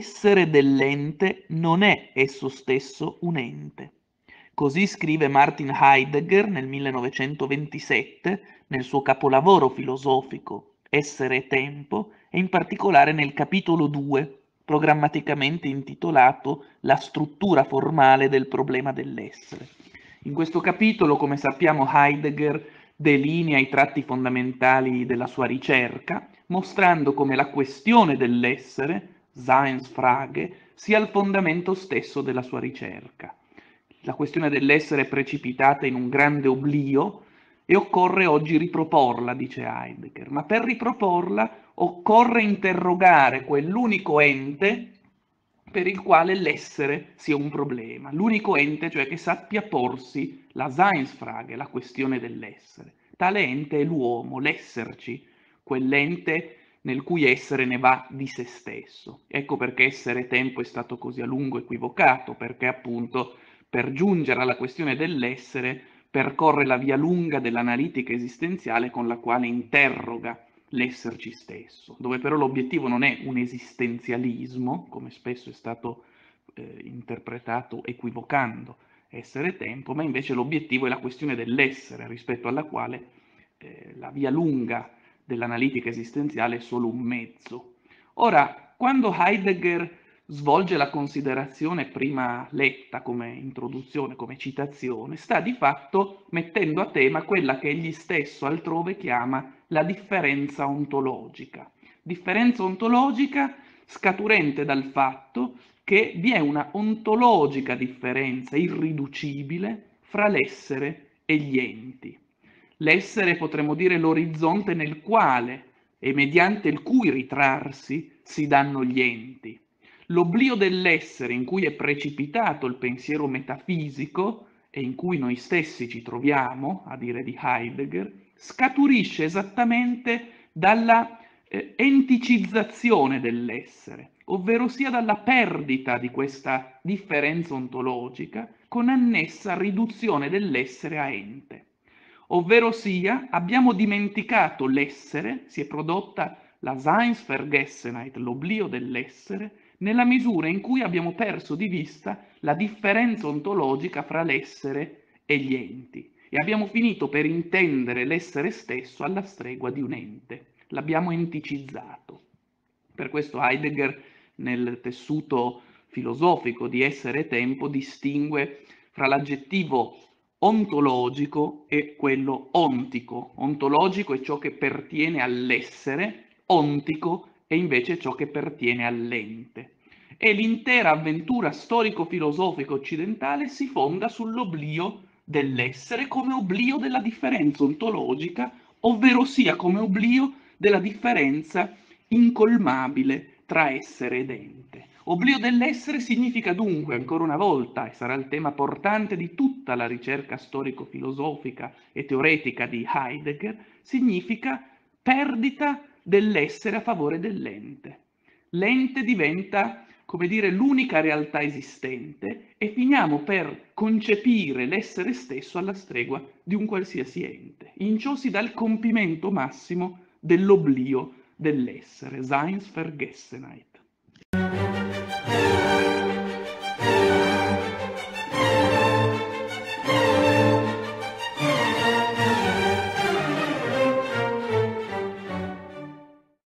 L'essere dell'ente non è esso stesso un ente. Così scrive Martin Heidegger nel 1927 nel suo capolavoro filosofico Essere e Tempo e in particolare nel capitolo 2, programmaticamente intitolato La struttura formale del problema dell'essere. In questo capitolo, come sappiamo, Heidegger delinea i tratti fondamentali della sua ricerca, mostrando come la questione dell'essere Science Frage sia il fondamento stesso della sua ricerca. La questione dell'essere è precipitata in un grande oblio e occorre oggi riproporla, dice Heidegger, ma per riproporla occorre interrogare quell'unico ente per il quale l'essere sia un problema, l'unico ente cioè che sappia porsi la Seinsfrage, la questione dell'essere. Tale ente è l'uomo, l'esserci, quell'ente nel cui essere ne va di se stesso. Ecco perché essere tempo è stato così a lungo equivocato, perché appunto per giungere alla questione dell'essere percorre la via lunga dell'analitica esistenziale con la quale interroga l'esserci stesso, dove però l'obiettivo non è un esistenzialismo, come spesso è stato eh, interpretato equivocando essere tempo, ma invece l'obiettivo è la questione dell'essere, rispetto alla quale eh, la via lunga dell'analitica esistenziale è solo un mezzo. Ora, quando Heidegger svolge la considerazione prima letta come introduzione, come citazione, sta di fatto mettendo a tema quella che egli stesso altrove chiama la differenza ontologica. Differenza ontologica scaturente dal fatto che vi è una ontologica differenza irriducibile fra l'essere e gli enti l'essere potremmo dire l'orizzonte nel quale e mediante il cui ritrarsi si danno gli enti. L'oblio dell'essere in cui è precipitato il pensiero metafisico e in cui noi stessi ci troviamo, a dire di Heidegger, scaturisce esattamente dalla eh, enticizzazione dell'essere, ovvero sia dalla perdita di questa differenza ontologica con annessa riduzione dell'essere a ente ovvero sia abbiamo dimenticato l'essere, si è prodotta la Seinsvergessenheit, l'oblio dell'essere, nella misura in cui abbiamo perso di vista la differenza ontologica fra l'essere e gli enti e abbiamo finito per intendere l'essere stesso alla stregua di un ente, l'abbiamo enticizzato. Per questo Heidegger nel tessuto filosofico di essere e tempo distingue fra l'aggettivo ontologico e quello ontico. Ontologico è ciò che pertiene all'essere, ontico è invece ciò che pertiene all'ente. E l'intera avventura storico-filosofica occidentale si fonda sull'oblio dell'essere come oblio della differenza ontologica, ovvero sia come oblio della differenza incolmabile tra essere ed ente. Oblio dell'essere significa dunque, ancora una volta, e sarà il tema portante di tutta la ricerca storico-filosofica e teoretica di Heidegger, significa perdita dell'essere a favore dell'ente. L'ente diventa, come dire, l'unica realtà esistente e finiamo per concepire l'essere stesso alla stregua di un qualsiasi ente. In ciò si dà il compimento massimo dell'oblio dell'essere, Seins Vergessenheit.